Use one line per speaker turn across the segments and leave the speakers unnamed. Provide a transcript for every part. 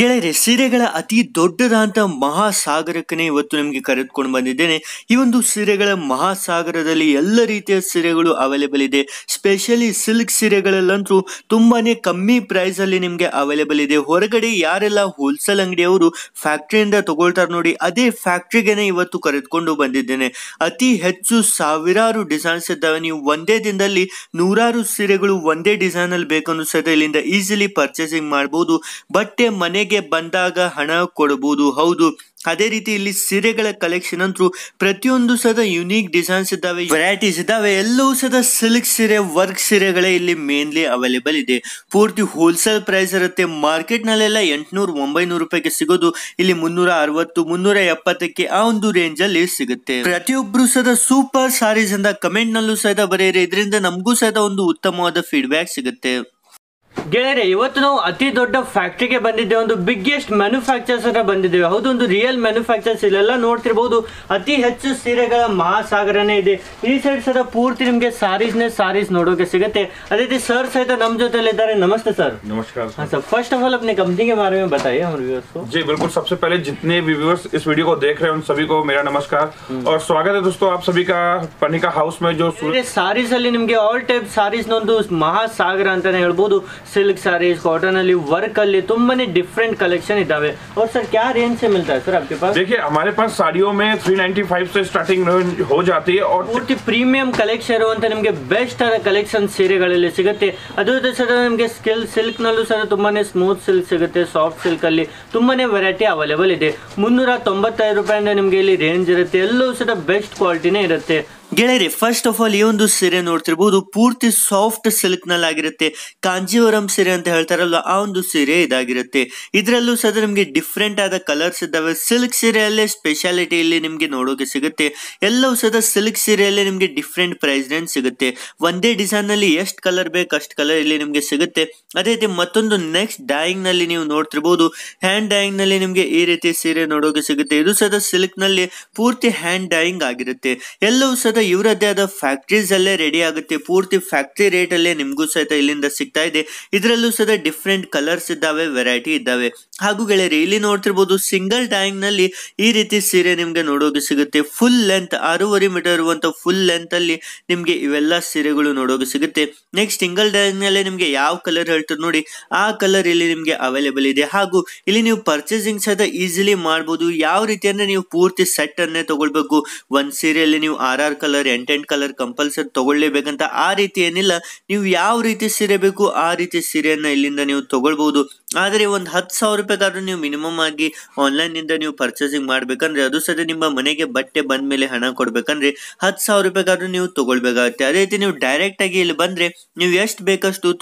ಗೆಳೆಯರೆ ಸೀರೆಗಳ ಅತಿ ದೊಡ್ಡದಾದಂಥ ಮಹಾಸಾಗರಕ್ಕನೇ ಇವತ್ತು ನಿಮಗೆ ಕರೆದುಕೊಂಡು ಬಂದಿದ್ದೇನೆ ಈ ಒಂದು ಸೀರೆಗಳ ಮಹಾಸಾಗರದಲ್ಲಿ ಎಲ್ಲ ರೀತಿಯ ಸೀರೆಗಳು ಅವೈಲೇಬಲ್ ಇದೆ ಸ್ಪೆಷಲಿ ಸಿಲ್ಕ್ ಸೀರೆಗಳಲ್ಲಂತೂ ತುಂಬಾ ಕಮ್ಮಿ ಪ್ರೈಸಲ್ಲಿ ನಿಮಗೆ ಅವೈಲೇಬಲ್ ಇದೆ ಹೊರಗಡೆ ಯಾರೆಲ್ಲ ಹೋಲ್ಸೇಲ್ ಅಂಗಡಿಯವರು ಫ್ಯಾಕ್ಟ್ರಿಯಿಂದ ತಗೊಳ್ತಾರೆ ನೋಡಿ ಅದೇ ಫ್ಯಾಕ್ಟ್ರಿಗೇನೆ ಇವತ್ತು ಕರೆದುಕೊಂಡು ಬಂದಿದ್ದೇನೆ ಅತಿ ಹೆಚ್ಚು ಸಾವಿರಾರು ಡಿಸೈನ್ಸ್ ಇದ್ದಾವೆ ನೀವು ಒಂದೇ ದಿನದಲ್ಲಿ ನೂರಾರು ಸೀರೆಗಳು ಒಂದೇ ಡಿಸೈನಲ್ಲಿ ಬೇಕನ್ನು ಸಹ ಇಲ್ಲಿಂದ ಈಸಿಲಿ ಪರ್ಚೇಸಿಂಗ್ ಮಾಡಬಹುದು ಬಟ್ಟೆ ಮನೆ ಮನೆಗೆ ಬಂದಾಗ ಹಣ ಕೊಡಬಹುದು ಹೌದು ಅದೇ ರೀತಿ ಇಲ್ಲಿ ಸೀರೆಗಳ ಕಲೆಕ್ಷನ್ ಅಂತೂ ಪ್ರತಿಯೊಂದು ಸದ ಯುನೀಕ್ ಡಿಸೈನ್ಸ್ ಇದ್ದಾವೆ ವೆರೈಟೀಸ್ ಇದ್ದಾವೆ ಎಲ್ಲವೂ ಸದ ಸಿಲ್ಕ್ ಸೀರೆ ವರ್ಕ್ ಸೀರೆಗಳೇ ಇಲ್ಲಿ ಮೇನ್ಲಿ ಅವೈಲೇಬಲ್ ಇದೆ ಪೂರ್ತಿ ಹೋಲ್ಸೇಲ್ ಪ್ರೈಸ್ ಇರುತ್ತೆ ಮಾರ್ಕೆಟ್ ನಲ್ಲೆಲ್ಲ ಎಂಟುನೂರು ಒಂಬೈನೂರು ರೂಪಾಯಿಗೆ ಸಿಗೋದು ಇಲ್ಲಿ ಮುನ್ನೂರ ಅರವತ್ತು ಮುನ್ನೂರ ಎಪ್ಪತ್ತಕ್ಕೆ ಆ ಒಂದು ರೇಂಜ್ ಅಲ್ಲಿ ಸಿಗುತ್ತೆ ಪ್ರತಿಯೊಬ್ರು ಸದ ಸೂಪರ್ ಸಾರೀಸ್ ಅಂತ ಕಮೆಂಟ್ ನಲ್ಲೂ ಸಹಿತ ಬರೆಯಿರಿ ಇದರಿಂದ ನಮಗೂ ಸಹ ಒಂದು ಉತ್ತಮವಾದ ಫೀಡ್ಬ್ಯಾಕ್ ಸಿಗುತ್ತೆ ಗೆರೆ ಇವತ್ತು ನಾವು ಅತಿ ದೊಡ್ಡ ಫ್ಯಾಕ್ಟರಿಗೆ ಬಂದಿದ್ದೆ ಒಂದು ಬಿಗ್ಗೆಸ್ಟ್ ಮ್ಯಾನುಫ್ಯಾಕ್ಚರರ್ ಬಂದಿದ್ದೀವಿ ಹೌದು ಒಂದು ರಿಯಲ್ ಮ್ಯಾನುಫ್ಯಾಕ್ಚರರ್ ಇರಲ್ಲ ನೋಡ್ತಿರಬಹುದು ಅತಿ ಹೆಚ್ಚು ಸೀರೆಗಳ ಮಹಾಸಾಗರನೇ ಇದೆ ಈ ಸೈಡ್ಸದ ಪೂರ್ತಿ ನಿಮಗೆ ಸಾರಿಸ್ನೇ ಸಾರಿಸ್ ನೋಡೋಕೆ ಸಿಗುತ್ತೆ ಅದಿತಿ ಸರ್ ಸಹಿತ ನಮ್ಮ ಜೊತೆ ಇದ್ದಾರೆ ನಮಸ್ತೆ ಸರ್ ನಮಸ್ಕಾರ ಸರ್ ಹಸ first of all apne company ke bare mein bataiye ham viewers ko جی بالکل سب سے پہلے जितने व्यूअर्स इस वीडियो को देख रहे हैं उन सभी को मेरा नमस्कार और स्वागत है दोस्तों आप सभी का panika house ಮೇ ಜೋ ಸಾರಿಸಲಿ ನಿಮಗೆ ஆல் ಟೈಪ್ ಸಾರಿಸ್ನೊಂದು ಮಹಾಸಾಗರ ಅಂತಾನೆ ಹೇಳಬಹುದು सिल्क साड़ीज कॉटन वाली वर्क वाली ತುಂಬಾನೇ ಡಿಫರೆಂಟ್ 컬렉ಶನ್ ಇದ್ದಾವೆ. ಅವರ ಸರ್ ಕ್ಯಾ ರೇಂಜ್ ಸೇ ಮಿಲ್ತಾ ಸರ್ ಆಪ್ಕೆ ಪಾಸ್? देखिए हमारे पास साड़ियों में 395 से स्टार्टिंग हो जाती है और जो प्रीमियम कलेक्शन ಅಂತ ನಿಮಗೆ ಬೆಸ್ಟ್ ಆಗ ಕಲೆಕ್ಷನ್ ಸೇರಿಗಳಲ್ಲಿ ಸಿಗುತ್ತೆ. ಅದಕ್ಕೆ ಸದ ನಿಮಗೆ ಸಿಲ್ಕ್ ನಲ್ಲೂ ಸರ್ ತುಂಬಾನೇ ಸ್ಮೂತ್ ಸಿಲ್ ಸಿಗುತ್ತೆ. ಸಾಫ್ಟ್ ಸಿಲ್ಕ್ ಅಲ್ಲಿ ತುಂಬಾನೇ ವೆರೈಟಿ ಅವೈಲೇಬಲ್ ಇದೆ. 395 ರೂಪಾಯಿ ಅಂದ್ರೆ ನಿಮಗೆ ಇಲ್ಲಿ ರೇಂಜ್ ಇರುತ್ತೆ. ಎಲ್ಲವೂ ಸದ ಬೆಸ್ಟ್ ಕ್ವಾಲಿಟಿನೇ ಇರುತ್ತೆ. ಗೆಳೆಯರೆ ಫಸ್ಟ್ ಆಫ್ ಆಲ್ ಈ ಒಂದು ಸೀರೆ ನೋಡ್ತಿರ್ಬೋದು ಪೂರ್ತಿ ಸಾಫ್ಟ್ ಸಿಲ್ಕ್ ನಲ್ಲಿ ಆಗಿರುತ್ತೆ ಕಾಂಜೀವರಂ ಸೀರೆ ಅಂತ ಹೇಳ್ತಾರಲ್ಲ ಆ ಒಂದು ಸೀರೆ ಇದಾಗಿರುತ್ತೆ ಇದರಲ್ಲೂ ಸದ ನಿಮಗೆ ಡಿಫ್ರೆಂಟ್ ಆದ ಕಲರ್ಸ್ ಇದ್ದಾವೆ ಸಿಲ್ಕ್ ಸೀರೆಯಲ್ಲೇ ಸ್ಪೆಷಾಲಿಟಿ ಇಲ್ಲಿ ನಿಮಗೆ ನೋಡೋಕೆ ಸಿಗುತ್ತೆ ಎಲ್ಲವೂ ಸದ ಸಿಲ್ಕ್ ಸೀರೆಯಲ್ಲೇ ನಿಮಗೆ ಡಿಫ್ರೆಂಟ್ ಪ್ರೈಸ್ ರೇಂಜ್ ಸಿಗುತ್ತೆ ಒಂದೇ ಡಿಸೈನ್ ನಲ್ಲಿ ಎಷ್ಟು ಕಲರ್ ಬೇಕು ಅಷ್ಟು ಕಲರ್ ಇಲ್ಲಿ ನಿಮಗೆ ಸಿಗುತ್ತೆ ಅದೇ ರೀತಿ ಮತ್ತೊಂದು ನೆಕ್ಸ್ಟ್ ಡೈಯಿಂಗ್ ನಲ್ಲಿ ನೀವು ನೋಡ್ತಿರ್ಬೋದು ಹ್ಯಾಂಡ್ ಡೈಯಿಂಗ್ ನಲ್ಲಿ ನಿಮಗೆ ಈ ರೀತಿ ಸೀರೆ ನೋಡೋಕೆ ಸಿಗುತ್ತೆ ಇದು ಸದ ಸಿಲ್ಕ್ ನಲ್ಲಿ ಪೂರ್ತಿ ಹ್ಯಾಂಡ್ ಡೈಯಿಂಗ್ ಆಗಿರುತ್ತೆ ಎಲ್ಲವೂ ಸದ ಇವರದ್ದೇ ಆದ ಫ್ಯಾಕ್ಟ್ರೀಸ್ ಅಲ್ಲೇ ರೆಡಿ ಆಗುತ್ತೆ ಪೂರ್ತಿ ಫ್ಯಾಕ್ಟ್ರಿ ರೇಟ್ ಅಲ್ಲೇ ನಿಮಗೂ ಸಹಿತ ಇಲ್ಲಿಂದ ಸಿಗ್ತಾ ಇದೆ ಇದರಲ್ಲೂ ಸಹ ಡಿಫ್ರೆಂಟ್ ಕಲರ್ಸ್ ಇದ್ದಾವೆ ವೆರೈಟಿ ಇದ್ದಾವೆ ಹಾಗೂ ಗೆಳೆಯರಿ ಇಲ್ಲಿ ನೋಡ್ತಿರ್ಬೋದು ಸಿಂಗಲ್ ಟ್ಯಾಂಗ್ ನಲ್ಲಿ ಈ ರೀತಿ ಸೀರೆ ನಿಮ್ಗೆ ನೋಡೋಕೆ ಸಿಗುತ್ತೆ ಫುಲ್ ಲೆಂತ್ ಆರೂವರೆ ಮೀಟರ್ ಇರುವಂತ ಫುಲ್ ಲೆಂತ್ ಅಲ್ಲಿ ನಿಮ್ಗೆ ಇವೆಲ್ಲ ಸೀರೆಗಳು ನೋಡೋಕೆ ಸಿಗುತ್ತೆ ನೆಕ್ಸ್ಟ್ ಸಿಂಗಲ್ ಟ್ಯಾಂಗ್ ನಲ್ಲಿ ನಿಮ್ಗೆ ಯಾವ ಕಲರ್ ಹೇಳ್ತಾರೆ ನೋಡಿ ಆ ಕಲರ್ ಇಲ್ಲಿ ನಿಮ್ಗೆ ಅವೈಲೇಬಲ್ ಇದೆ ಹಾಗೂ ಇಲ್ಲಿ ನೀವು ಪರ್ಚೇಸಿಂಗ್ ಸಹ ಈಸಿಲಿ ಮಾಡಬಹುದು ಯಾವ ರೀತಿ ಅಂದ್ರೆ ನೀವು ಪೂರ್ತಿ ಸೆಟ್ ಅನ್ನೇ ತಗೊಳ್ಬೇಕು ಒಂದ್ ಸೀರೆಯಲ್ಲಿ ನೀವು ಆರ್ ಆರ್ ಕಲರ್ ಕಲರ್ ಎಂಟೆಂಟ್ ಕಲರ್ ಕಂಪಲ್ಸರಿ ತಗೊಳ್ಳೇಬೇಕಂತ ಆ ರೀತಿ ಏನಿಲ್ಲ ನೀವು ಯಾವ ರೀತಿ ಸೀರೆ ಬೇಕು ಆ ರೀತಿ ಸೀರೆಯನ್ನು ಇಲ್ಲಿಂದ ನೀವು ತಗೊಳ್ಬಹುದು ಆದರೆ ಒಂದು ಹತ್ತು ಸಾವಿರ ರೂಪಾಯಿಗಾದ್ರೂ ನೀವು ಮಿನಿಮಮ್ ಆಗಿ ಆನ್ಲೈನ್ ಆನ್ಲೈನಿಂದ ನೀವು ಪರ್ಚೇಸಿಂಗ್ ಮಾಡಬೇಕಂದ್ರೆ ಅದು ಸಹ ನಿಮ್ಮ ಮನೆಗೆ ಬಟ್ಟೆ ಬಂದ ಮೇಲೆ ಹಣ ಕೊಡಬೇಕಂದ್ರೆ ಹತ್ತು ಸಾವಿರ ರೂಪಾಯಿಗಾದ್ರೂ ನೀವು ತಗೊಳ್ಬೇಕಾಗುತ್ತೆ ಅದೇ ರೀತಿ ನೀವು ಡೈರೆಕ್ಟ್ ಆಗಿ ಇಲ್ಲಿ ಬಂದ್ರೆ ನೀವು ಎಷ್ಟು ಬೇಕಷ್ಟು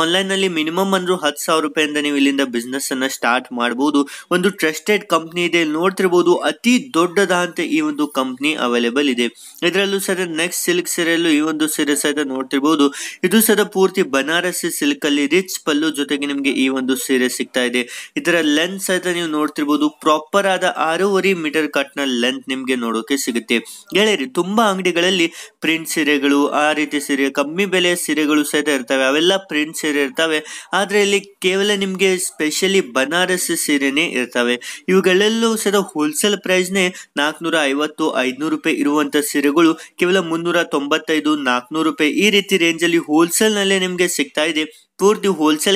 ಆನ್ಲೈನ್ ನಲ್ಲಿ ಮಿನಿಮಮ್ ಅಂದರೂ ಹತ್ತು ಸಾವಿರ ರೂಪಾಯಿಂದ ನೀವು ಇಲ್ಲಿಂದ ಬಿಸ್ನೆಸ್ಸನ್ನು ಸ್ಟಾರ್ಟ್ ಮಾಡಬಹುದು ಒಂದು ಟ್ರಸ್ಟೆಡ್ ಕಂಪ್ನಿ ಇದೆ ನೋಡ್ತಿರ್ಬೋದು ಅತಿ ದೊಡ್ಡದಂತ ಈ ಒಂದು ಕಂಪ್ನಿ ಅವೈಲೇಬಲ್ ಇದೆ ಇದರಲ್ಲೂ ಸದಾ ನೆಕ್ಸ್ಟ್ ಸಿಲ್ಕ್ ಸೀರೆಯಲ್ಲೂ ಈ ಒಂದು ಸೀರೆ ಸಹಿತ ನೋಡ್ತಿರ್ಬಹುದು ಇದು ಸದಾ ಪೂರ್ತಿ ಬನಾರಸಿ ಅಲ್ಲಿ ರಿಚ್ ಪಲ್ಲು ಜೊತೆಗೆ ನಿಮಗೆ ಈ ಒಂದು ಸೀರೆ ಸಿಗ್ತಾ ಇದೆ ಇದರ ಲೆಂತ್ ಸಹಿತ ನೀವು ನೋಡ್ತಿರ್ಬೋದು ಪ್ರಾಪರ್ ಆದ ಆರೂವರೆ ಮೀಟರ್ ಕಟ್ ನ ಲೆಂತ್ ನಿಮ್ಗೆ ನೋಡೋಕೆ ಸಿಗುತ್ತೆ ಗೆಳೆಯರಿ ತುಂಬಾ ಅಂಗಡಿಗಳಲ್ಲಿ ಪ್ರಿಂಟ್ ಸೀರೆಗಳು ಆ ರೀತಿ ಸೀರೆ ಕಮ್ಮಿ ಬೆಲೆ ಸೀರೆಗಳು ಸಹಿತ ಇರ್ತವೆ ಅವೆಲ್ಲ ಪ್ರಿಂಟ್ ಸೀರೆ ಇರ್ತವೆ ಆದ್ರೆ ಇಲ್ಲಿ ಕೇವಲ ನಿಮ್ಗೆ ಸ್ಪೆಷಲಿ ಬನಾರಸ್ ಸೀರೆನೇ ಇರ್ತವೆ ಇವುಗಳೆಲ್ಲವೂ ಸಹಿತ ಹೋಲ್ಸೇಲ್ ನೇ ನಾಲ್ಕನೂರ ಐವತ್ತು ಐದುನೂರು ರೂಪಾಯಿ ಇರುವಂತಹ ಸೀರೆಗಳು ಕೇವಲ ಮುನ್ನೂರ ತೊಂಬತ್ತೈದು ನಾಲ್ಕನೂರು ರೂಪಾಯಿ ಈ ರೀತಿ ರೇಂಜ್ ಅಲ್ಲಿ ಹೋಲ್ಸೇಲ್ ನಲ್ಲೇ ನಿಮಗೆ ಸಿಗ್ತಾ ಇದೆ ಪೂರ್ತಿ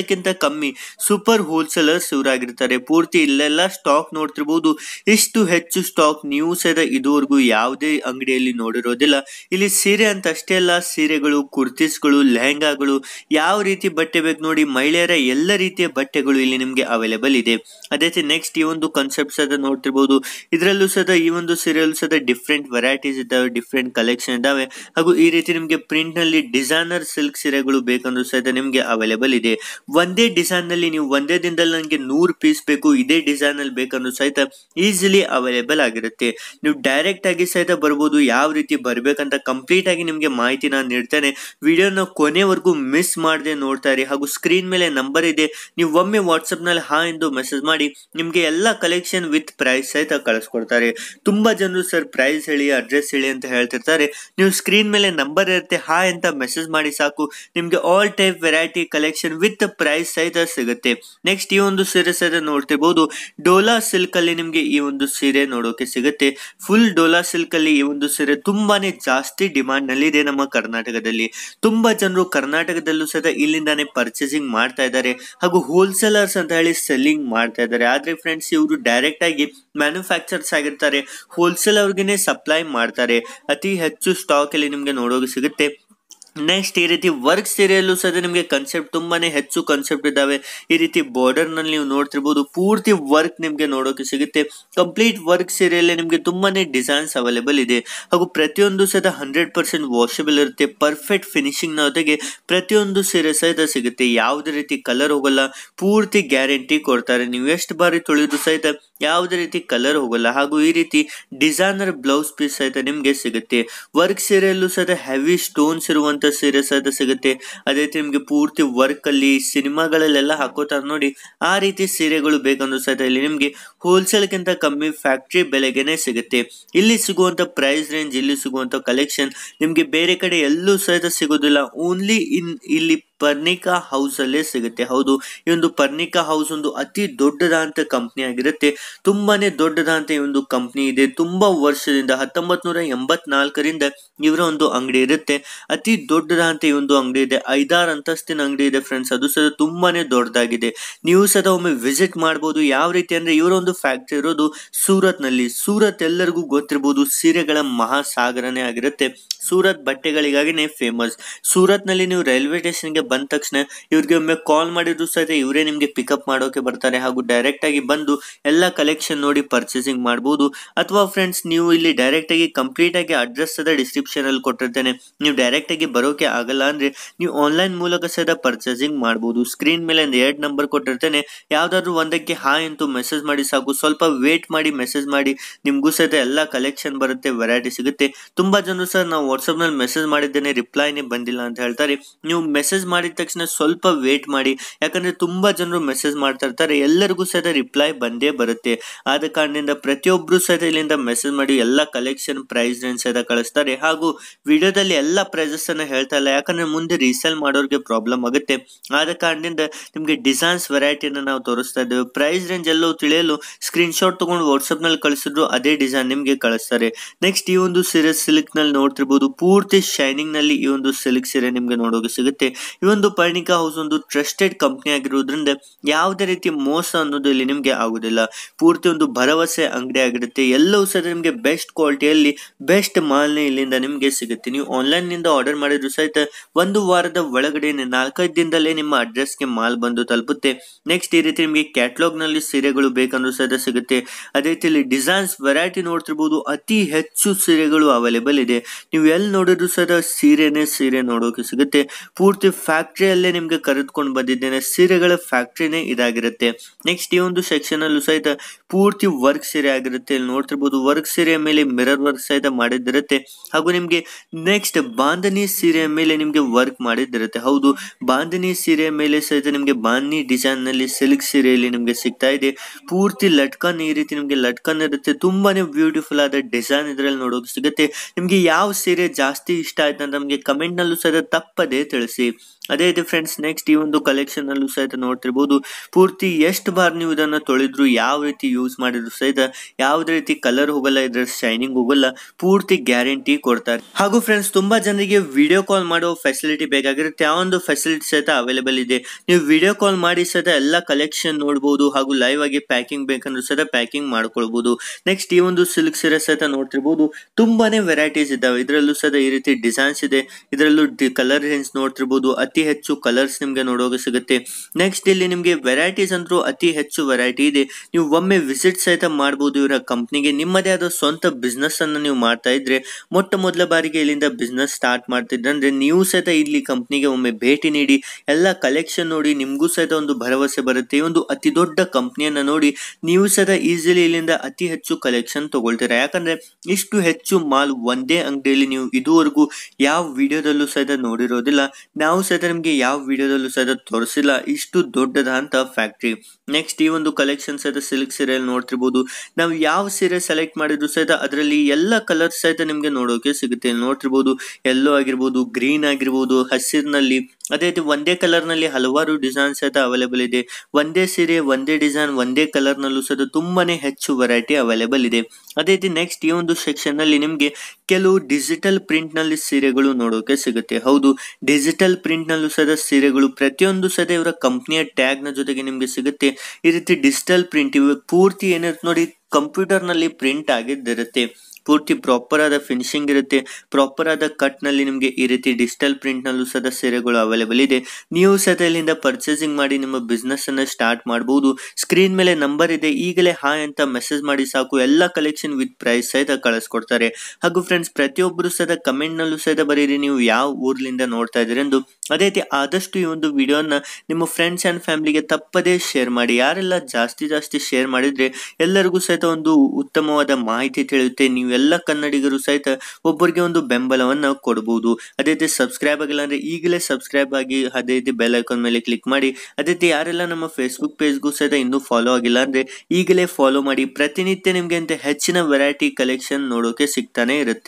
ಕಿಂತ ಕಮ್ಮಿ ಸೂಪರ್ ಹೋಲ್ಸೇಲರ್ಸ್ ಇವರಾಗಿರ್ತಾರೆ ಪೂರ್ತಿ ಇಲ್ಲೆಲ್ಲ ಸ್ಟಾಕ್ ನೋಡ್ತಿರ್ಬೋದು ಇಷ್ಟು ಹೆಚ್ಚು ಸ್ಟಾಕ್ ನೀವು ಸಹ ಇದುವರೆಗೂ ಯಾವುದೇ ಅಂಗಡಿಯಲ್ಲಿ ನೋಡಿರೋದಿಲ್ಲ ಇಲ್ಲಿ ಸೀರೆ ಅಂತ ಅಷ್ಟೇ ಅಲ್ಲ ಸೀರೆಗಳು ಕುರ್ತೀಸ್ಗಳು ಲೆಹಂಗಾಗಳು ಯಾವ ರೀತಿ ಬಟ್ಟೆ ಬೇಕು ನೋಡಿ ಮಹಿಳೆಯರ ಎಲ್ಲ ರೀತಿಯ ಬಟ್ಟೆಗಳು ಇಲ್ಲಿ ನಿಮಗೆ ಅವೈಲೇಬಲ್ ಇದೆ ಅದೇ ರೀತಿ ನೆಕ್ಸ್ಟ್ ಈ ಒಂದು ಕಾನ್ಸೆಪ್ಟ್ ಸಹ ನೋಡ್ತಿರ್ಬೋದು ಇದರಲ್ಲೂ ಸಹ ಈ ಒಂದು ಸೀರೆಯಲ್ಲೂ ಸಹ ಡಿಫ್ರೆಂಟ್ ವೆರೈಟೀಸ್ ಇದಾವೆ ಡಿಫ್ರೆಂಟ್ ಕಲೆಕ್ಷನ್ ಇದ್ದಾವೆ ಹಾಗೂ ಈ ರೀತಿ ನಿಮಗೆ ಪ್ರಿಂಟ್ ನಲ್ಲಿ ಡಿಸೈನರ್ ಸಿಲ್ಕ್ ಸೀರೆಗಳು ಬೇಕಂದ್ರೂ ಸಹ ನಿಮಗೆ ಅವೈಲೇಬಲ್ ಅವೈಲೇಬಲ್ ಇದೆ ಒಂದೇ ಡಿಸೈನ್ನಲ್ಲಿ ನೀವು ಒಂದೇ ದಿನದಲ್ಲಿ ನನಗೆ ನೂರು ಪೀಸ್ ಬೇಕು ಇದೇ ಡಿಸೈನಲ್ಲಿ ಬೇಕನ್ನೋ ಸಹಿತ ಈಸಿಲಿ ಅವೈಲೇಬಲ್ ಆಗಿರುತ್ತೆ ನೀವು ಡೈರೆಕ್ಟ್ ಆಗಿ ಸಹಿತ ಬರ್ಬೋದು ಯಾವ ರೀತಿ ಬರಬೇಕಂತ ಕಂಪ್ಲೀಟ್ ಆಗಿ ನಿಮಗೆ ಮಾಹಿತಿ ನಾನು ನೀಡ್ತೇನೆ ವಿಡಿಯೋನ ಕೊನೆವರೆಗೂ ಮಿಸ್ ಮಾಡದೆ ನೋಡ್ತಾ ಇರಿ ಹಾಗೂ ಸ್ಕ್ರೀನ್ ಮೇಲೆ ನಂಬರ್ ಇದೆ ನೀವು ಒಮ್ಮೆ ನಲ್ಲಿ ಹಾ ಎಂದು ಮೆಸೇಜ್ ಮಾಡಿ ನಿಮಗೆ ಎಲ್ಲ ಕಲೆಕ್ಷನ್ ವಿತ್ ಪ್ರೈಸ್ ಸಹಿತ ಕಳಿಸ್ಕೊಡ್ತಾರೆ ತುಂಬಾ ಜನರು ಸರ್ ಪ್ರೈಸ್ ಹೇಳಿ ಅಡ್ರೆಸ್ ಹೇಳಿ ಅಂತ ಹೇಳ್ತಿರ್ತಾರೆ ನೀವು ಸ್ಕ್ರೀನ್ ಮೇಲೆ ನಂಬರ್ ಇರುತ್ತೆ ಹಾ ಅಂತ ಮೆಸೇಜ್ ಮಾಡಿ ಸಾಕು ನಿಮಗೆ all type variety collection with price ಸಹಿತ ಸಿಗುತ್ತೆ ನೆಕ್ಸ್ಟ್ ಈ ಒಂದು ಸೀರೆ ಸಹಿತ ನೋಡ್ತಿರ್ಬೋದು ಡೋಲಾ ಸಿಲ್ಕ್ ಅಲ್ಲಿ ನಿಮ್ಗೆ ಈ ಒಂದು ಸೀರೆ ನೋಡೋಕೆ ಸಿಗುತ್ತೆ ಫುಲ್ ಡೋಲಾ ಸಿಲ್ಕ್ ಅಲ್ಲಿ ಈ ಒಂದು ಸೀರೆ ತುಂಬಾನೇ ಜಾಸ್ತಿ ಡಿಮಾಂಡ್ ನಲ್ಲಿ ಇದೆ ನಮ್ಮ ಕರ್ನಾಟಕದಲ್ಲಿ ತುಂಬಾ ಜನರು ಕರ್ನಾಟಕದಲ್ಲೂ ಸಹಿತ ಇಲ್ಲಿಂದಾನೇ ಪರ್ಚೇಸಿಂಗ್ ಮಾಡ್ತಾ ಇದ್ದಾರೆ ಹಾಗೂ ಹೋಲ್ಸೇಲರ್ಸ್ ಅಂತ ಹೇಳಿ ಸೆಲ್ಲಿಂಗ್ ಮಾಡ್ತಾ ಇದ್ದಾರೆ ಆದ್ರೆ ಫ್ರೆಂಡ್ಸ್ ಇವರು ಡೈರೆಕ್ಟ್ ಆಗಿ ಮ್ಯಾನುಫ್ಯಾಕ್ಚರ್ಸ್ ಆಗಿರ್ತಾರೆ ಹೋಲ್ಸೇಲ್ ಅವ್ರಿಗೆ ಸಪ್ಲೈ ಮಾಡ್ತಾರೆ ಅತಿ ಹೆಚ್ಚು ಸ್ಟಾಕ್ ಅಲ್ಲಿ ನಿಮ್ಗೆ ನೋಡೋಕೆ ಸಿಗುತ್ತೆ ನೆಕ್ಸ್ಟ್ ಈ ರೀತಿ ವರ್ಕ್ ಸೀರೆಯಲ್ಲೂ ಸಹ ನಿಮಗೆ ಕನ್ಸೆಪ್ಟ್ ತುಂಬಾನೇ ಹೆಚ್ಚು ಕನ್ಸೆಪ್ಟ್ ಇದ್ದಾವೆ ಈ ರೀತಿ ಬಾರ್ಡರ್ನಲ್ಲಿ ನಲ್ಲಿ ನೀವು ನೋಡ್ತಿರ್ಬೋದು ಪೂರ್ತಿ ವರ್ಕ್ ನಿಮಗೆ ನೋಡೋಕೆ ಸಿಗುತ್ತೆ ಕಂಪ್ಲೀಟ್ ವರ್ಕ್ ಸೀರೆಯಲ್ಲಿ ನಿಮಗೆ ತುಂಬಾನೇ ಡಿಸೈನ್ಸ್ ಅವೈಲೇಬಲ್ ಇದೆ ಹಾಗೂ ಪ್ರತಿಯೊಂದು ಸಹಿತ ಹಂಡ್ರೆಡ್ ಪರ್ಸೆಂಟ್ ವಾಷಬಲ್ ಇರುತ್ತೆ ಪರ್ಫೆಕ್ಟ್ ಫಿನಿಶಿಂಗ್ ನ ಜೊತೆಗೆ ಪ್ರತಿಯೊಂದು ಸೀರೆ ಸಹಿತ ಸಿಗುತ್ತೆ ಯಾವುದೇ ರೀತಿ ಕಲರ್ ಹೋಗಲ್ಲ ಪೂರ್ತಿ ಗ್ಯಾರಂಟಿ ಕೊಡ್ತಾರೆ ನೀವು ಎಷ್ಟು ಬಾರಿ ತೊಳೆದು ಸಹಿತ ಯಾವುದೇ ರೀತಿ ಕಲರ್ ಹೋಗಲ್ಲ ಹಾಗೂ ಈ ರೀತಿ ಡಿಸೈನರ್ ಬ್ಲೌಸ್ ಪೀಸ್ ಸಹಿತ ನಿಮಗೆ ಸಿಗುತ್ತೆ ವರ್ಕ್ ಸೀರೆಯಲ್ಲೂ ಸಹಿತ ಹೆವಿ ಸ್ಟೋನ್ಸ್ ಇರುವಂತಹ ಸೀರೆ ಸಹಿತ ಸಿಗುತ್ತೆ ಅದೇ ರೀತಿ ನಿಮಗೆ ಪೂರ್ತಿ ವರ್ಕ್ ಅಲ್ಲಿ ಸಿನಿಮಾಗಳಲ್ಲೆಲ್ಲ ಹಾಕೋತಾರೆ ನೋಡಿ ಆ ರೀತಿ ಸೀರೆಗಳು ಬೇಕಂದ್ರೂ ಸಹಿತ ಇಲ್ಲಿ ನಿಮಗೆ ಹೋಲ್ಸೇಲ್ಗಿಂತ ಕಮ್ಮಿ ಫ್ಯಾಕ್ಟ್ರಿ ಬೆಲೆಗೆನೆ ಸಿಗುತ್ತೆ ಇಲ್ಲಿ ಸಿಗುವಂಥ ಪ್ರೈಸ್ ರೇಂಜ್ ಇಲ್ಲಿ ಸಿಗುವಂಥ ಕಲೆಕ್ಷನ್ ನಿಮಗೆ ಬೇರೆ ಕಡೆ ಎಲ್ಲೂ ಸಹಿತ ಸಿಗೋದಿಲ್ಲ ಓನ್ಲಿ ಇನ್ ಇಲ್ಲಿ ಪರ್ನಿಕಾ ಹೌಸ್ ಅಲ್ಲೇ ಸಿಗುತ್ತೆ ಹೌದು ಈ ಒಂದು ಪರ್ನಿಕಾ ಹೌಸ್ ಒಂದು ಅತಿ ದೊಡ್ಡದಾದಂಥ ಕಂಪ್ನಿ ಆಗಿರುತ್ತೆ ತುಂಬಾನೇ ದೊಡ್ಡದಾದಂತ ಈ ಒಂದು ಕಂಪ್ನಿ ಇದೆ ತುಂಬಾ ವರ್ಷದಿಂದ ಹತ್ತೊಂಬತ್ ನೂರ ನಾಲ್ಕರಿಂದ ಇವರ ಒಂದು ಅಂಗಡಿ ಇರುತ್ತೆ ಅತಿ ದೊಡ್ಡದಾದಂತ ಈ ಒಂದು ಅಂಗಡಿ ಇದೆ ಐದಾರು ಅಂತಸ್ತಿನ ಅಂಗಡಿ ಇದೆ ಫ್ರೆಂಡ್ಸ್ ಅದು ಸದ ತುಂಬಾನೇ ದೊಡ್ಡದಾಗಿದೆ ನೀವು ಸಹ ಒಮ್ಮೆ ವಿಸಿಟ್ ಮಾಡಬಹುದು ಯಾವ ರೀತಿ ಅಂದ್ರೆ ಇವರ ಒಂದು ಫ್ಯಾಕ್ಟ್ರಿ ಇರೋದು ಸೂರತ್ ನಲ್ಲಿ ಸೂರತ್ ಎಲ್ಲರಿಗೂ ಗೊತ್ತಿರಬಹುದು ಸೀರೆಗಳ ಮಹಾಸಾಗರನೇ ಆಗಿರುತ್ತೆ ಸೂರತ್ ಬಟ್ಟೆಗಳಿಗಾಗಿನೇ ಫೇಮಸ್ ಸೂರತ್ನಲ್ಲಿ ನೀವು ರೈಲ್ವೆ ಸ್ಟೇಷನ್ಗೆ ಬಂದ ತಕ್ಷಣ ಇವ್ರಿಗೆ ಒಮ್ಮೆ ಕಾಲ್ ಮಾಡಿದ್ರು ಸಹಿತ ಇವರೇ ನಿಮಗೆ ಪಿಕಪ್ ಮಾಡೋಕೆ ಬರ್ತಾರೆ ಹಾಗೂ ಡೈರೆಕ್ಟ್ ಆಗಿ ಬಂದು ಎಲ್ಲ ಕಲೆಕ್ಷನ್ ನೋಡಿ ಪರ್ಚೇಸಿಂಗ್ ಮಾಡಬಹುದು ಅಥವಾ ಫ್ರೆಂಡ್ಸ್ ನೀವು ಇಲ್ಲಿ ಡೈರೆಕ್ಟ್ ಆಗಿ ಕಂಪ್ಲೀಟ್ ಆಗಿ ಅಡ್ರೆಸ್ ಅದ ಡಿಸ್ಕ್ರಿಪ್ಷನ್ ಅಲ್ಲಿ ಕೊಟ್ಟಿರ್ತೇನೆ ನೀವು ಡೈರೆಕ್ಟ್ ಆಗಿ ಬರೋಕೆ ಆಗಲ್ಲ ಅಂದ್ರೆ ನೀವು ಆನ್ಲೈನ್ ಮೂಲಕ ಸಹಿತ ಪರ್ಚೇಸಿಂಗ್ ಮಾಡಬಹುದು ಸ್ಕ್ರೀನ್ ಮೇಲೆ ಒಂದು ಎರಡು ನಂಬರ್ ಕೊಟ್ಟಿರ್ತೇನೆ ಯಾವ್ದಾದ್ರು ಒಂದಕ್ಕೆ ಹಾಯ್ ಅಂತೂ ಮೆಸೇಜ್ ಮಾಡಿ ಸಾಕು ಸ್ವಲ್ಪ ವೇಟ್ ಮಾಡಿ ಮೆಸೇಜ್ ಮಾಡಿ ನಿಮ್ಗೂ ಸಹಿತ ಎಲ್ಲ ಕಲೆಕ್ಷನ್ ಬರುತ್ತೆ ವೆರೈಟಿ ಸಿಗುತ್ತೆ ತುಂಬಾ ಜನರು ಸರ್ ನಾವು ನಲ್ಲಿ ಮೆಸೇಜ್ ಮಾಡಿದ್ದೇನೆ ರಿಪ್ಲೈನೇ ಬಂದಿಲ್ಲ ಅಂತ ಹೇಳ್ತಾರೆ ನೀವು ಮೆಸೇಜ್ ಮಾಡಿದ ತಕ್ಷಣ ಸ್ವಲ್ಪ ವೇಟ್ ಮಾಡಿ ಯಾಕಂದ್ರೆ ತುಂಬಾ ಜನರು ಮೆಸೇಜ್ ಮಾಡ್ತಾ ಇರ್ತಾರೆ ಎಲ್ಲರಿಗೂ ಸಹ ರಿಪ್ಲೈ ಬಂದೇ ಬರುತ್ತೆ ಆದ ಕಾರಣದಿಂದ ಪ್ರತಿಯೊಬ್ಬರು ಸಹ ಇಲ್ಲಿಂದ ಮೆಸೇಜ್ ಮಾಡಿ ಎಲ್ಲ ಕಲೆಕ್ಷನ್ ಪ್ರೈಸ್ ರೇಂಜ್ ಸಹಿತ ಕಳಿಸ್ತಾರೆ ಹಾಗೂ ವಿಡಿಯೋದಲ್ಲಿ ಎಲ್ಲ ಪ್ರೈಸಸ್ ಅನ್ನು ಹೇಳ್ತಾ ಇಲ್ಲ ಯಾಕಂದ್ರೆ ಮುಂದೆ ರೀಸೇಲ್ ಮಾಡೋರಿಗೆ ಪ್ರಾಬ್ಲಮ್ ಆಗುತ್ತೆ ಆದ ಕಾರಣದಿಂದ ನಿಮಗೆ ಡಿಸೈನ್ಸ್ ವೆರೈಟಿಯನ್ನು ನಾವು ತೋರಿಸ್ತಾ ಇದ್ದೇವೆ ಪ್ರೈಸ್ ರೇಂಜ್ ಎಲ್ಲವೂ ತಿಳಿಯಲು ಸ್ಕ್ರೀನ್ಶಾಟ್ ತೊಗೊಂಡು ನಲ್ಲಿ ಕಳಿಸಿದ್ರು ಅದೇ ಡಿಸೈನ್ ನಿಮಗೆ ಕಳಿಸ್ತಾರೆ ನೆಕ್ಸ್ಟ್ ಈ ಒಂದು ಸೀರೆ ನಲ್ಲಿ ನೋಡ್ತಿರ್ಬೋದು ಪೂರ್ತಿ ಶೈನಿಂಗ್ ನಲ್ಲಿ ಈ ಒಂದು ಸಿಲ್ಕ್ ಸೀರೆ ನಿಮಗೆ ನೋಡೋಕೆ ಸಿಗುತ್ತೆ ಈ ಒಂದು ಪರ್ಣಿಕಾ ಹೌಸ್ ಒಂದು ಟ್ರಸ್ಟೆಡ್ ಕಂಪ್ನಿ ಆಗಿರುವುದರಿಂದ ಯಾವುದೇ ರೀತಿ ಮೋಸ ಅನ್ನೋದು ಇಲ್ಲಿ ನಿಮಗೆ ಆಗುದಿಲ್ಲ ಪೂರ್ತಿ ಒಂದು ಭರವಸೆ ಅಂಗಡಿ ಆಗಿರುತ್ತೆ ಎಲ್ಲವೂ ಸಹ ನಿಮ್ಗೆ ಬೆಸ್ಟ್ ಕ್ವಾಲಿಟಿಯಲ್ಲಿ ಬೆಸ್ಟ್ ಮಾಲ್ ಇಲ್ಲಿಂದ ನಿಮಗೆ ಸಿಗುತ್ತೆ ನೀವು ಆನ್ಲೈನ್ ನಿಂದ ಆರ್ಡರ್ ಮಾಡಿದ್ರು ಸಹಿತ ಒಂದು ವಾರದ ಒಳಗಡೆ ನಾಲ್ಕೈದು ದಿನದಲ್ಲೇ ನಿಮ್ಮ ಅಡ್ರೆಸ್ಗೆ ಮಾಲ್ ಬಂದು ತಲುಪುತ್ತೆ ನೆಕ್ಸ್ಟ್ ಈ ರೀತಿ ನಿಮಗೆ ಕ್ಯಾಟ್ಲಾಗ್ ನಲ್ಲಿ ಸೀರೆಗಳು ಬೇಕಂದ್ರೂ ಸಹಿತ ಸಿಗುತ್ತೆ ಅದೇ ಇಲ್ಲಿ ಡಿಸೈನ್ಸ್ ವೆರೈಟಿ ನೋಡ್ತಿರ್ಬೋದು ಅತಿ ಹೆಚ್ಚು ಸೀರೆಗಳು ಅವೈಲೇಬಲ್ ಇದೆ ನೀವು ಎಲ್ಲಿ ನೋಡಿದ್ರು ಸರ್ ಸೀರೆನೇ ಸೀರೆ ನೋಡೋಕೆ ಸಿಗುತ್ತೆ ಪೂರ್ತಿ ಅಲ್ಲೇ ನಿಮಗೆ ಕರೆದುಕೊಂಡು ಬಂದಿದ್ದೇನೆ ಸೀರೆಗಳ ಫ್ಯಾಕ್ಟ್ರಿನೇ ಇದಾಗಿರುತ್ತೆ ನೆಕ್ಸ್ಟ್ ಈ ಒಂದು ಸೆಕ್ಷನ್ ಅಲ್ಲೂ ಸಹಿತ ಪೂರ್ತಿ ವರ್ಕ್ ಸೀರೆ ಆಗಿರುತ್ತೆ ಇಲ್ಲಿ ನೋಡ್ತಿರ್ಬೋದು ವರ್ಕ್ ಸೀರೆ ಮೇಲೆ ಮಿರರ್ ವರ್ಕ್ ಸಹಿತ ಮಾಡಿದ್ದಿರುತ್ತೆ ಹಾಗೂ ನಿಮಗೆ ನೆಕ್ಸ್ಟ್ ಬಾಂಧನಿ ಸೀರೆ ಮೇಲೆ ನಿಮಗೆ ವರ್ಕ್ ಮಾಡಿದ್ದಿರುತ್ತೆ ಹೌದು ಬಾಂಧನಿ ಸೀರೆ ಮೇಲೆ ಸಹಿತ ನಿಮಗೆ ಬಾಂಧನಿ ಡಿಸೈನ್ ನಲ್ಲಿ ಸಿಲ್ಕ್ ಸೀರೆಯಲ್ಲಿ ನಿಮಗೆ ಸಿಗ್ತಾ ಇದೆ ಪೂರ್ತಿ ಲಟ್ಕನ್ ಈ ರೀತಿ ನಿಮಗೆ ಲಟ್ಕನ್ ಇರುತ್ತೆ ತುಂಬಾನೇ ಬ್ಯೂಟಿಫುಲ್ ಆದ ಡಿಸೈನ್ ಇದರಲ್ಲಿ ನೋಡೋಕೆ ಸಿಗುತ್ತೆ ನಿಮಗೆ ಯಾವ ಸೀರೆ ಸೀರೆ ಜಾಸ್ತಿ ಇಷ್ಟ ಆಯ್ತು ಅಂತ ನಮಗೆ ನಲ್ಲೂ ಸಹ ತಪ್ಪದೇ ತಿಳಿಸಿ ಅದೇ ಇದೆ ಫ್ರೆಂಡ್ಸ್ ನೆಕ್ಸ್ಟ್ ಈ ಒಂದು ಕಲೆಕ್ಷನ್ ಅಲ್ಲೂ ಸಹಿತ ನೋಡ್ತಿರ್ಬೋದು ಪೂರ್ತಿ ಎಷ್ಟು ಬಾರ್ ನೀವು ಇದನ್ನ ತೊಳೆದ್ರು ಯಾವ ರೀತಿ ಯೂಸ್ ಮಾಡಿದ್ರು ಸಹಿತ ಯಾವುದೇ ರೀತಿ ಕಲರ್ ಹೋಗಲ್ಲ ಇದ್ರ ಶೈನಿಂಗ್ ಹೋಗಲ್ಲ ಪೂರ್ತಿ ಗ್ಯಾರಂಟಿ ಕೊಡ್ತಾರೆ ಹಾಗೂ ಫ್ರೆಂಡ್ಸ್ ತುಂಬಾ ಜನರಿಗೆ ವಿಡಿಯೋ ಕಾಲ್ ಮಾಡೋ ಫೆಸಿಲಿಟಿ ಬೇಕಾಗಿರುತ್ತೆ ಆ ಒಂದು ಫೆಸಿಲಿಟಿ ಸಹಿತ ಅವೈಲೇಬಲ್ ಇದೆ ನೀವು ವಿಡಿಯೋ ಕಾಲ್ ಮಾಡಿ ಸಹಿತ ಎಲ್ಲ ಕಲೆಕ್ಷನ್ ನೋಡಬಹುದು ಹಾಗೂ ಲೈವ್ ಆಗಿ ಪ್ಯಾಕಿಂಗ್ ಬೇಕಂದ್ರೂ ಸಹ ಪ್ಯಾಕಿಂಗ್ ಮಾಡ್ಕೊಳ್ಬಹುದು ನೆಕ್ಸ್ಟ್ ಈ ಒಂದು ಸಿಲ್ಕ್ ಸೀರೆ ಸಹಿತ ನೋಡ್ತಿರ್ಬೋದು ತುಂಬಾನೇ ವೆರೈಟೀಸ್ ಇದಾವೆ ಇದರಲ್ಲೂ ಸಹಿತ ಈ ರೀತಿ ಡಿಸೈನ್ಸ್ ಇದೆ ಇದರಲ್ಲೂ ಕಲರ್ ರೇಂಜ್ ನೋಡ್ತಿರ್ಬೋದು ಅತಿ ಹೆಚ್ಚು ಕಲರ್ಸ್ ನಿಮಗೆ ನೋಡೋಕೆ ಸಿಗುತ್ತೆ ನೆಕ್ಸ್ಟ್ ಇಲ್ಲಿ ನಿಮಗೆ ವೆರೈಟೀಸ್ ಅಂದ್ರು ಅತಿ ಹೆಚ್ಚು ವೆರೈಟಿ ಇದೆ ನೀವು ಒಮ್ಮೆ ವಿಸಿಟ್ ಸಹಿತ ಮಾಡಬಹುದು ಇವರ ಕಂಪ್ನಿಗೆ ನಿಮ್ಮದೇ ಆದ ಸ್ವಂತ ಬಿಸ್ನೆಸ್ ಅನ್ನು ನೀವು ಮಾಡ್ತಾ ಇದ್ರೆ ಮೊಟ್ಟ ಮೊದಲ ಬಾರಿಗೆ ಇಲ್ಲಿಂದ ಬಿಸ್ನೆಸ್ ಸ್ಟಾರ್ಟ್ ಮಾಡ್ತಿದ್ರೆ ಅಂದ್ರೆ ನೀವು ಸಹಿತ ಇಲ್ಲಿ ಕಂಪ್ನಿಗೆ ಒಮ್ಮೆ ಭೇಟಿ ನೀಡಿ ಎಲ್ಲ ಕಲೆಕ್ಷನ್ ನೋಡಿ ನಿಮಗೂ ಸಹಿತ ಒಂದು ಭರವಸೆ ಬರುತ್ತೆ ಒಂದು ಅತಿ ದೊಡ್ಡ ಕಂಪ್ನಿಯನ್ನ ನೋಡಿ ನೀವು ಸಹಿತ ಈಸಿಲಿ ಇಲ್ಲಿಂದ ಅತಿ ಹೆಚ್ಚು ಕಲೆಕ್ಷನ್ ತಗೊಳ್ತೀರಾ ಯಾಕಂದ್ರೆ ಇಷ್ಟು ಹೆಚ್ಚು ಮಾಲ್ ಒಂದೇ ಅಂಗಡಿಯಲ್ಲಿ ನೀವು ಇದುವರೆಗೂ ಯಾವ ವಿಡಿಯೋದಲ್ಲೂ ಸಹಿತ ನೋಡಿರೋದಿಲ್ಲ ನಾವು ಸಹಿತ ನಿಮಗೆ ಯಾವ ವಿಡಿಯೋದಲ್ಲೂ ಸಹ ತೋರಿಸಿಲ್ಲ ಇಷ್ಟು ಅಂತ ಫ್ಯಾಕ್ಟ್ರಿ ನೆಕ್ಸ್ಟ್ ಈ ಒಂದು ಕಲೆಕ್ಷನ್ ಸಹಿತ ಸಿಲ್ಕ್ ಸೀರೆಯಲ್ಲಿ ನೋಡ್ತಿರ್ಬೋದು ನಾವು ಯಾವ ಸೀರೆ ಸೆಲೆಕ್ಟ್ ಮಾಡಿದ್ರು ಸಹಿತ ಅದರಲ್ಲಿ ಎಲ್ಲ ಕಲರ್ ಸಹಿತ ನಿಮಗೆ ನೋಡೋಕೆ ಸಿಗುತ್ತೆ ನೋಡ್ತಿರ್ಬೋದು ಎಲ್ಲೋ ಆಗಿರ್ಬೋದು ಗ್ರೀನ್ ಆಗಿರ್ಬೋದು ಹಸಿರಿನಲ್ಲಿ ಅದೇ ರೀತಿ ಒಂದೇ ಕಲರ್ ನಲ್ಲಿ ಹಲವಾರು ಡಿಸೈನ್ ಸಹಿತ ಅವೈಲೇಬಲ್ ಇದೆ ಒಂದೇ ಸೀರೆ ಒಂದೇ ಡಿಸೈನ್ ಒಂದೇ ಕಲರ್ ನಲ್ಲೂ ಸಹ ತುಂಬಾನೇ ಹೆಚ್ಚು ವೆರೈಟಿ ಅವೈಲೇಬಲ್ ಇದೆ ಅದೇ ರೀತಿ ನೆಕ್ಸ್ಟ್ ಈ ಒಂದು ಸೆಕ್ಷನ್ ನಲ್ಲಿ ನಿಮಗೆ ಕೆಲವು ಡಿಜಿಟಲ್ ಪ್ರಿಂಟ್ ನಲ್ಲಿ ಸೀರೆಗಳು ನೋಡೋಕೆ ಸಿಗುತ್ತೆ ಹೌದು ಡಿಜಿಟಲ್ ಪ್ರಿಂಟ್ ನಲ್ಲೂ ಸಹ ಸೀರೆಗಳು ಪ್ರತಿಯೊಂದು ಸಹಿತ ಇವರ ಕಂಪ್ನಿಯ ಟ್ಯಾಗ್ ನ ಜೊತೆಗೆ ನಿಮಗೆ ಸಿಗುತ್ತೆ ಈ ರೀತಿ ಡಿಜಿಟಲ್ ಪ್ರಿಂಟ್ ಇವು ಪೂರ್ತಿ ಏನಿರುತ್ತೆ ನೋಡಿ ಕಂಪ್ಯೂಟರ್ ನಲ್ಲಿ ಪ್ರಿಂಟ್ ಆಗಿದ್ದಿರುತ್ತೆ ಪೂರ್ತಿ ಪ್ರಾಪರ್ ಆದ ಫಿನಿಶಿಂಗ್ ಇರುತ್ತೆ ಪ್ರಾಪರ್ ಆದ ಕಟ್ ನಲ್ಲಿ ನಿಮಗೆ ಈ ರೀತಿ ಡಿಜಿಟಲ್ ಪ್ರಿಂಟ್ ನಲ್ಲೂ ಸದ ಸೀರೆಗಳು ಅವೈಲೇಬಲ್ ಇದೆ ನೀವು ಸದ ಇಲ್ಲಿಂದ ಪರ್ಚೇಸಿಂಗ್ ಮಾಡಿ ನಿಮ್ಮ ಬಿಸ್ನೆಸ್ ಅನ್ನ ಸ್ಟಾರ್ಟ್ ಮಾಡಬಹುದು ಸ್ಕ್ರೀನ್ ಮೇಲೆ ನಂಬರ್ ಇದೆ ಈಗಲೇ ಹಾಯ್ ಅಂತ ಮೆಸೇಜ್ ಮಾಡಿ ಸಾಕು ಎಲ್ಲ ಕಲೆಕ್ಷನ್ ವಿತ್ ಪ್ರೈಸ್ ಸಹಿತ ಕಳಿಸ್ಕೊಡ್ತಾರೆ ಹಾಗೂ ಫ್ರೆಂಡ್ಸ್ ಪ್ರತಿಯೊಬ್ಬರು ಸಹ ಕಮೆಂಟ್ ನಲ್ಲೂ ಸಹಿತ ಬರೀರಿ ನೀವು ಯಾವ ಊರ್ಲಿಂದ ನೋಡ್ತಾ ಇದ್ರಿ ಎಂದು ಅದೇ ರೀತಿ ಆದಷ್ಟು ಈ ಒಂದು ವಿಡಿಯೋನ ನಿಮ್ಮ ಫ್ರೆಂಡ್ಸ್ ಅಂಡ್ ಫ್ಯಾಮಿಲಿಗೆ ತಪ್ಪದೇ ಶೇರ್ ಮಾಡಿ ಯಾರೆಲ್ಲ ಜಾಸ್ತಿ ಜಾಸ್ತಿ ಶೇರ್ ಮಾಡಿದ್ರೆ ಎಲ್ಲರಿಗೂ ಸಹಿತ ಒಂದು ಉತ್ತಮವಾದ ಮಾಹಿತಿ ತಿಳಿಯುತ್ತೆ ನೀವು ಎಲ್ಲ ಕನ್ನಡಿಗರು ಸಹಿತ ಒಬ್ಬರಿಗೆ ಒಂದು ಬೆಂಬಲವನ್ನ ಕೊಡಬಹುದು ಅದೇ ರೀತಿ ಸಬ್ಸ್ಕ್ರೈಬ್ ಆಗಿಲ್ಲ ಅಂದ್ರೆ ಈಗಲೇ ಸಬ್ಸ್ಕ್ರೈಬ್ ಆಗಿ ಅದೇ ರೀತಿ ಬೆಲ್ ಐಕಾನ್ ಮೇಲೆ ಕ್ಲಿಕ್ ಮಾಡಿ ಅದೇ ರೀತಿ ಯಾರೆಲ್ಲ ನಮ್ಮ ಫೇಸ್ಬುಕ್ ಪೇಜ್ಗೂ ಸಹಿತ ಇನ್ನೂ ಫಾಲೋ ಆಗಿಲ್ಲ ಅಂದ್ರೆ ಈಗಲೇ ಫಾಲೋ ಮಾಡಿ ಪ್ರತಿನಿತ್ಯ ನಿಮಗೆ ಅಂತ ಹೆಚ್ಚಿನ ವೆರೈಟಿ ಕಲೆಕ್ಷನ್ ನೋಡೋಕೆ ಸಿಗ್ತಾನೆ ಇರುತ್ತೆ